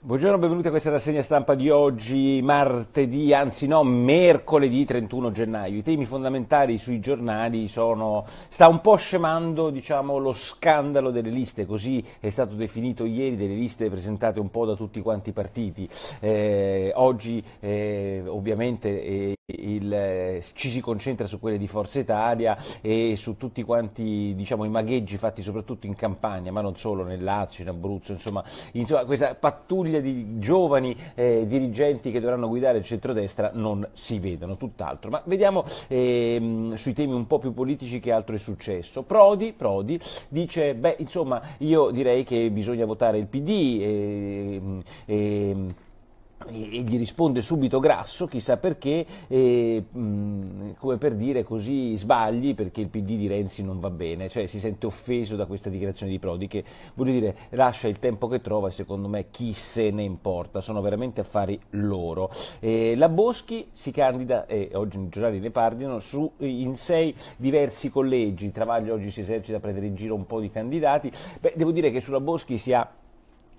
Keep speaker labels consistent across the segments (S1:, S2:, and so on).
S1: Buongiorno, benvenuti a questa rassegna stampa di oggi, martedì, anzi no, mercoledì 31 gennaio. I temi fondamentali sui giornali sono, sta un po' scemando diciamo, lo scandalo delle liste, così è stato definito ieri, delle liste presentate un po' da tutti quanti i partiti. Eh, oggi eh, ovviamente eh, il, eh, ci si concentra su quelle di Forza Italia e su tutti quanti diciamo, i magheggi fatti soprattutto in Campania, ma non solo, nel Lazio, in Abruzzo, insomma, insomma questa pattuglia di giovani eh, dirigenti che dovranno guidare il centrodestra non si vedono, tutt'altro. Ma vediamo ehm, sui temi un po' più politici che altro è successo. Prodi, Prodi dice, beh, insomma, io direi che bisogna votare il PD. Eh, eh, e gli risponde subito Grasso, chissà perché, e, mh, mm, come per dire così sbagli perché il PD di Renzi non va bene, cioè si sente offeso da questa dichiarazione di Prodi che voglio dire lascia il tempo che trova e secondo me chi se ne importa, sono veramente affari loro. E, la Boschi si candida, e oggi i giornali ne parlano, su, in sei diversi collegi, Travaglio oggi si esercita a prendere in giro un po' di candidati, Beh, devo dire che sulla Boschi si ha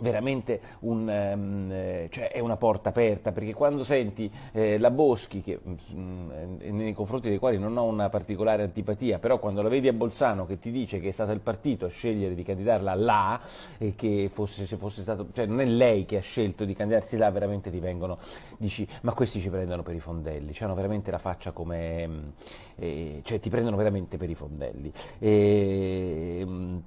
S1: veramente un, um, cioè è una porta aperta perché quando senti eh, la Boschi che, mh, mm, nei confronti dei quali non ho una particolare antipatia però quando la vedi a Bolzano che ti dice che è stato il partito a scegliere di candidarla là e che fosse, se fosse stato cioè non è lei che ha scelto di candidarsi là veramente ti vengono dici ma questi ci prendono per i fondelli cioè hanno veramente la faccia come mm, eh, cioè ti prendono veramente per i fondelli e, mh, mm,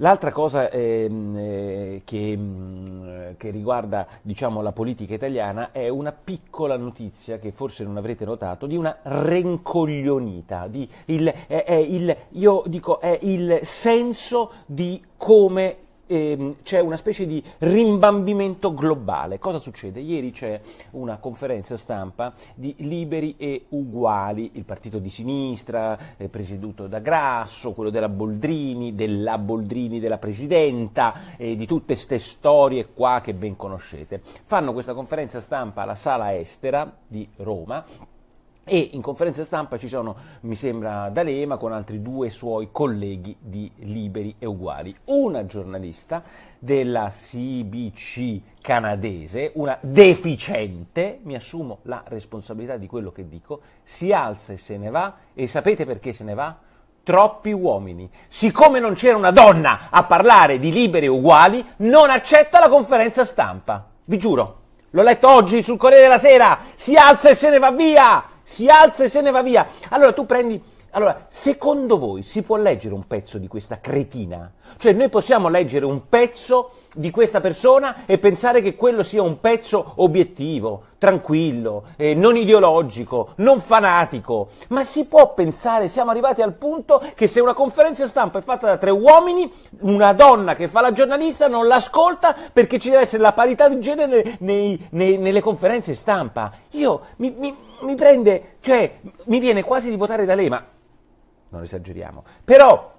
S1: L'altra cosa ehm, eh, che, mm, che, riguarda diciamo, la politica italiana è una piccola notizia che forse non avrete notato di una rencoglionita, di il, è, è il, io dico è il senso di come ehm, c'è una specie di rimbambimento globale. Cosa succede? Ieri c'è una conferenza stampa di Liberi e Uguali, il partito di sinistra eh, presieduto da Grasso, quello della Boldrini, della Boldrini della Presidenta, eh, di tutte ste storie qua che ben conoscete. Fanno questa conferenza stampa alla sala estera di Roma e in conferenza stampa ci sono, mi sembra, D'Alema con altri due suoi colleghi di Liberi e Uguali. Una giornalista della CBC canadese, una deficiente, mi assumo la responsabilità di quello che dico, si alza e se ne va e sapete perché se ne va? Troppi uomini. Siccome non c'era una donna a parlare di Liberi e Uguali, non accetta la conferenza stampa. Vi giuro, l'ho letto oggi sul Corriere della Sera, si alza e se ne va via! si alza e se ne va via. Allora tu prendi... Allora, secondo voi si può leggere un pezzo di questa cretina? Cioè noi possiamo leggere un pezzo di questa persona e pensare che quello sia un pezzo obiettivo, tranquillo, eh, non ideologico, non fanatico, ma si può pensare, siamo arrivati al punto che se una conferenza stampa è fatta da tre uomini, una donna che fa la giornalista non l'ascolta perché ci deve essere la parità di genere nei, nei, nelle conferenze stampa. Io mi, mi, mi prende, cioè mi viene quasi di votare da lei, ma non esageriamo. Però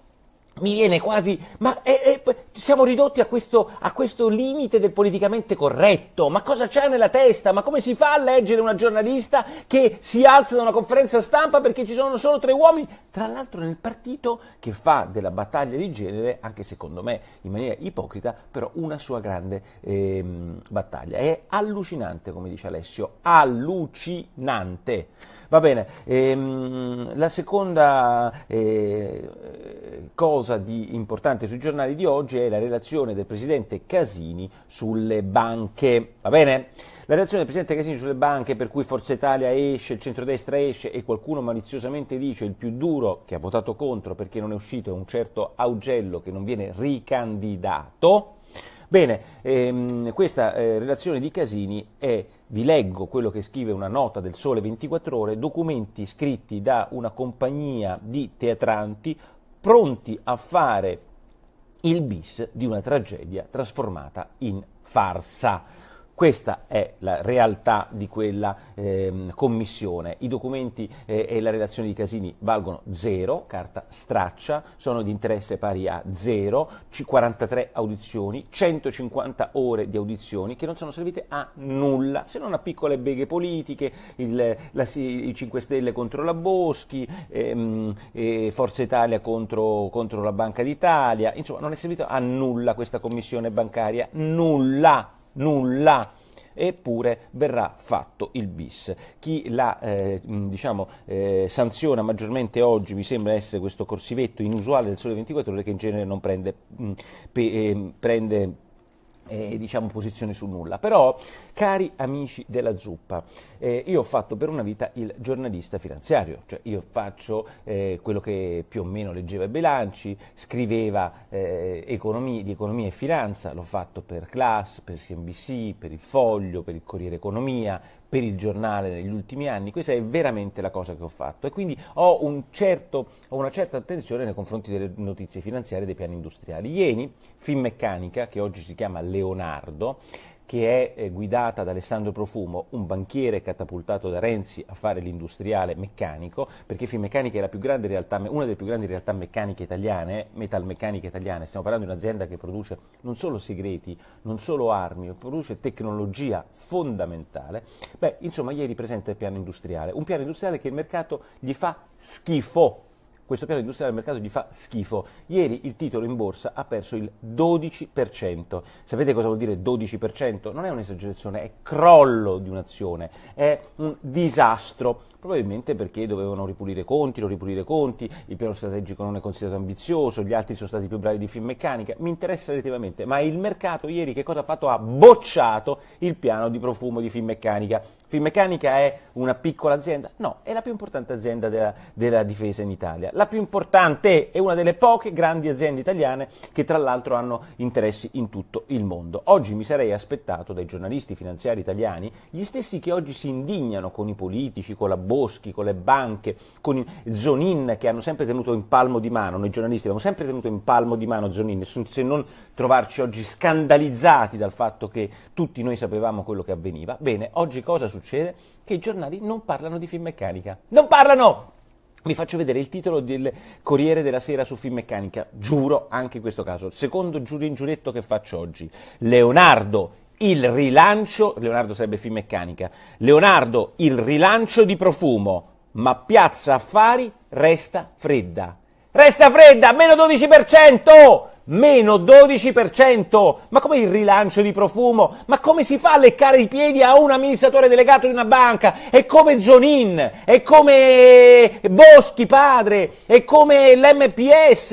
S1: mi viene quasi, ma è, eh, è, eh, siamo ridotti a questo, a questo, limite del politicamente corretto, ma cosa c'è nella testa? Ma come si fa a leggere una giornalista che si alza da una conferenza stampa perché ci sono solo tre uomini? Tra l'altro nel partito che fa della battaglia di genere, anche secondo me in maniera ipocrita, però una sua grande eh, battaglia. È allucinante, come dice Alessio, allucinante. Va bene, ehm, la seconda eh, cosa cosa di importante sui giornali di oggi è la relazione del Presidente Casini sulle banche. Va bene? La relazione del Presidente Casini sulle banche per cui Forza Italia esce, il centrodestra esce e qualcuno maliziosamente dice il più duro che ha votato contro perché non è uscito è un certo Augello che non viene ricandidato. Bene, ehm, questa eh, relazione di Casini è, vi leggo quello che scrive una nota del Sole 24 ore, documenti scritti da una compagnia di teatranti pronti a fare il bis di una tragedia trasformata in farsa. Questa è la realtà di quella eh, commissione. I documenti eh, e la relazione di Casini valgono zero, carta straccia, sono di interesse pari a zero, 43 audizioni, 150 ore di audizioni che non sono servite a nulla, se non a piccole beghe politiche, il, la, i 5 Stelle contro la Boschi, ehm, eh, Forza Italia contro, contro la Banca d'Italia, insomma non è servita a nulla questa commissione bancaria, nulla nulla eppure verrà fatto il bis. Chi la eh, diciamo, eh, sanziona maggiormente oggi mi sembra essere questo corsivetto inusuale del Sole 24 Ore che in genere non prende, mh, pe, eh, prende eh, diciamo posizione su nulla. Però, cari amici della zuppa, eh, io ho fatto per una vita il giornalista finanziario, cioè io faccio eh, quello che più o meno leggeva i bilanci, scriveva eh, economia, di economia e finanza, l'ho fatto per Class, per CNBC, per il Foglio, per il Corriere Economia, per il giornale negli ultimi anni, questa è veramente la cosa che ho fatto e quindi ho, un certo, ho una certa attenzione nei confronti delle notizie finanziarie e dei piani industriali. Ieri Finmeccanica, che oggi si chiama Leonardo, che è eh, guidata da Alessandro Profumo, un banchiere catapultato da Renzi a fare l'industriale meccanico, perché Finmeccanica è realtà, una delle più grandi realtà meccaniche italiane, metalmeccaniche italiane, stiamo parlando di un'azienda che produce non solo segreti, non solo armi, produce tecnologia fondamentale. Beh, insomma, ieri presenta il piano industriale, un piano industriale che il mercato gli fa schifo, questo piano industriale del mercato gli fa schifo. Ieri il titolo in borsa ha perso il 12%. Sapete cosa vuol dire 12%? Non è un'esagerazione, è crollo di un'azione, è un disastro, probabilmente perché dovevano ripulire conti, non ripulire conti, il piano strategico non è considerato ambizioso, gli altri sono stati più bravi di Finmeccanica, mi interessa relativamente, ma il mercato ieri che cosa ha fatto? Ha bocciato il piano di profumo di Finmeccanica. Finmeccanica è una piccola azienda? No, è la più importante azienda della, della difesa in Italia la più importante e una delle poche grandi aziende italiane che tra l'altro hanno interessi in tutto il mondo. Oggi mi sarei aspettato dai giornalisti finanziari italiani, gli stessi che oggi si indignano con i politici, con la Boschi, con le banche, con Zonin che hanno sempre tenuto in palmo di mano, noi giornalisti abbiamo sempre tenuto in palmo di mano Zonin, se non trovarci oggi scandalizzati dal fatto che tutti noi sapevamo quello che avveniva. Bene, oggi cosa succede? Che i giornali non parlano di film meccanica. Non parlano! Vi faccio vedere il titolo del Corriere della Sera su Finmeccanica, giuro anche in questo caso, secondo il in giuretto che faccio oggi. Leonardo, il rilancio, Leonardo sarebbe Finmeccanica, Leonardo, il rilancio di profumo, ma Piazza Affari resta fredda. Resta fredda, meno 12%! meno 12%. Ma come il rilancio di profumo? Ma come si fa a leccare i piedi a un amministratore delegato di una banca? È come Zonin, è come Boschi padre, è come l'MPS.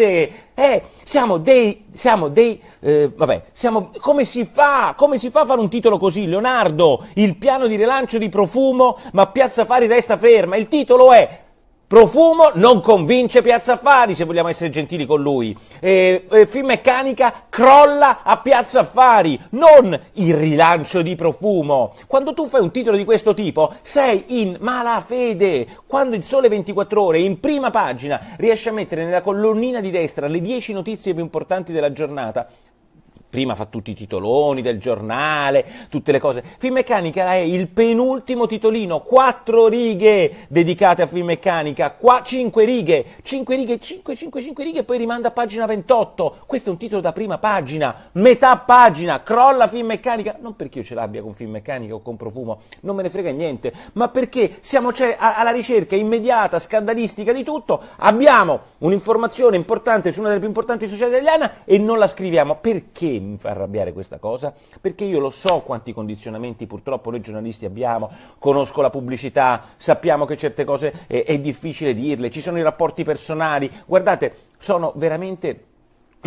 S1: Eh, siamo dei, siamo dei, eh, vabbè, siamo, come si fa, come si fa a fare un titolo così? Leonardo, il piano di rilancio di profumo, ma Piazza Fari resta ferma. Il titolo è Profumo non convince Piazza Affari, se vogliamo essere gentili con lui. Eh, eh, Finmeccanica crolla a Piazza Affari, non il rilancio di Profumo. Quando tu fai un titolo di questo tipo, sei in malafede. Quando il Sole 24 Ore, in prima pagina, riesce a mettere nella colonnina di destra le 10 notizie più importanti della giornata, prima fa tutti i titoloni del giornale, tutte le cose. Finmeccanica è il penultimo titolino, quattro righe dedicate a Finmeccanica, qua cinque righe, cinque righe, cinque, cinque, cinque righe, poi rimanda a pagina 28. Questo è un titolo da prima pagina, metà pagina, crolla Finmeccanica, non perché io ce l'abbia con Finmeccanica o con Profumo, non me ne frega niente, ma perché siamo cioè, alla ricerca immediata, scandalistica di tutto, abbiamo un'informazione importante su una delle più importanti società italiane e non la scriviamo. Perché? mi fa arrabbiare questa cosa, perché io lo so quanti condizionamenti purtroppo noi giornalisti abbiamo, conosco la pubblicità, sappiamo che certe cose è, eh, è difficile dirle, ci sono i rapporti personali, guardate, sono veramente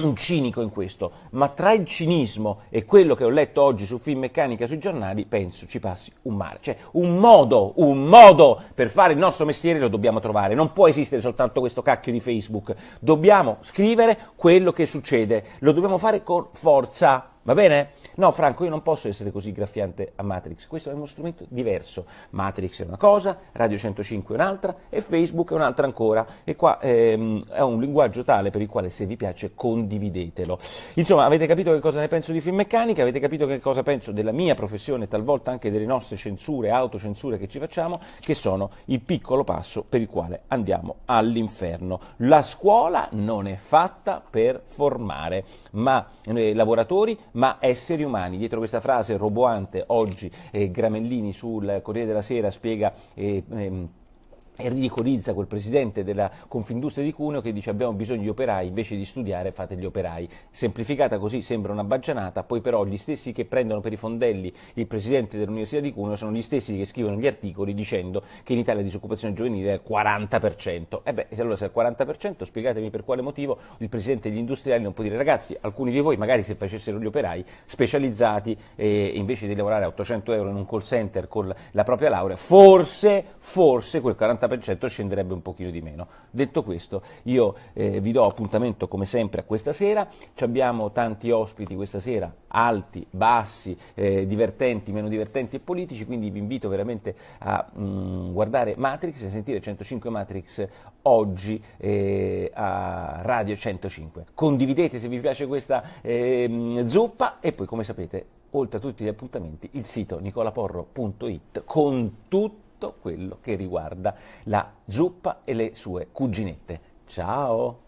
S1: un cinico in questo, ma tra il cinismo e quello che ho letto oggi su film meccanica sui giornali, penso ci passi un mare. Cioè, un modo, un modo per fare il nostro mestiere lo dobbiamo trovare. Non può esistere soltanto questo cacchio di Facebook. Dobbiamo scrivere quello che succede. Lo dobbiamo fare con forza, va bene? No, Franco, io non posso essere così graffiante a Matrix, questo è uno strumento diverso. Matrix è una cosa, Radio 105 è un'altra e Facebook è un'altra ancora. E qua ehm, è un linguaggio tale per il quale se vi piace condividetelo. Insomma, avete capito che cosa ne penso di Finmeccanica, avete capito che cosa penso della mia professione, talvolta anche delle nostre censure, autocensure che ci facciamo, che sono il piccolo passo per il quale andiamo all'inferno. La scuola non è fatta per formare ma, eh, lavoratori, ma esseri umani. Dietro questa frase roboante oggi eh, Gramellini sul Corriere della Sera spiega... Eh, ehm, e ridicolizza quel presidente della Confindustria di Cuneo che dice abbiamo bisogno di operai, invece di studiare fate gli operai. Semplificata così sembra una baggianata, poi però gli stessi che prendono per i fondelli il presidente dell'Università di Cuneo sono gli stessi che scrivono gli articoli dicendo che in Italia la disoccupazione giovanile è al 40%. E eh beh, se allora se è al 40% spiegatemi per quale motivo il presidente degli industriali non può dire ragazzi, alcuni di voi magari se facessero gli operai specializzati e eh, invece di lavorare a 800 euro in un call center con la propria laurea, forse forse quel 40% scenderebbe un pochino di meno. Detto questo, io eh, vi do appuntamento come sempre a questa sera, Ci abbiamo tanti ospiti questa sera, alti, bassi, eh, divertenti, meno divertenti e politici, quindi vi invito veramente a mh, mm, guardare Matrix e sentire 105 Matrix oggi eh, a Radio 105. Condividete se vi piace questa ehm, zuppa e poi come sapete, oltre a tutti gli appuntamenti, il sito nicolaporro.it con tutti tutto quello che riguarda la zuppa e le sue cuginette. Ciao!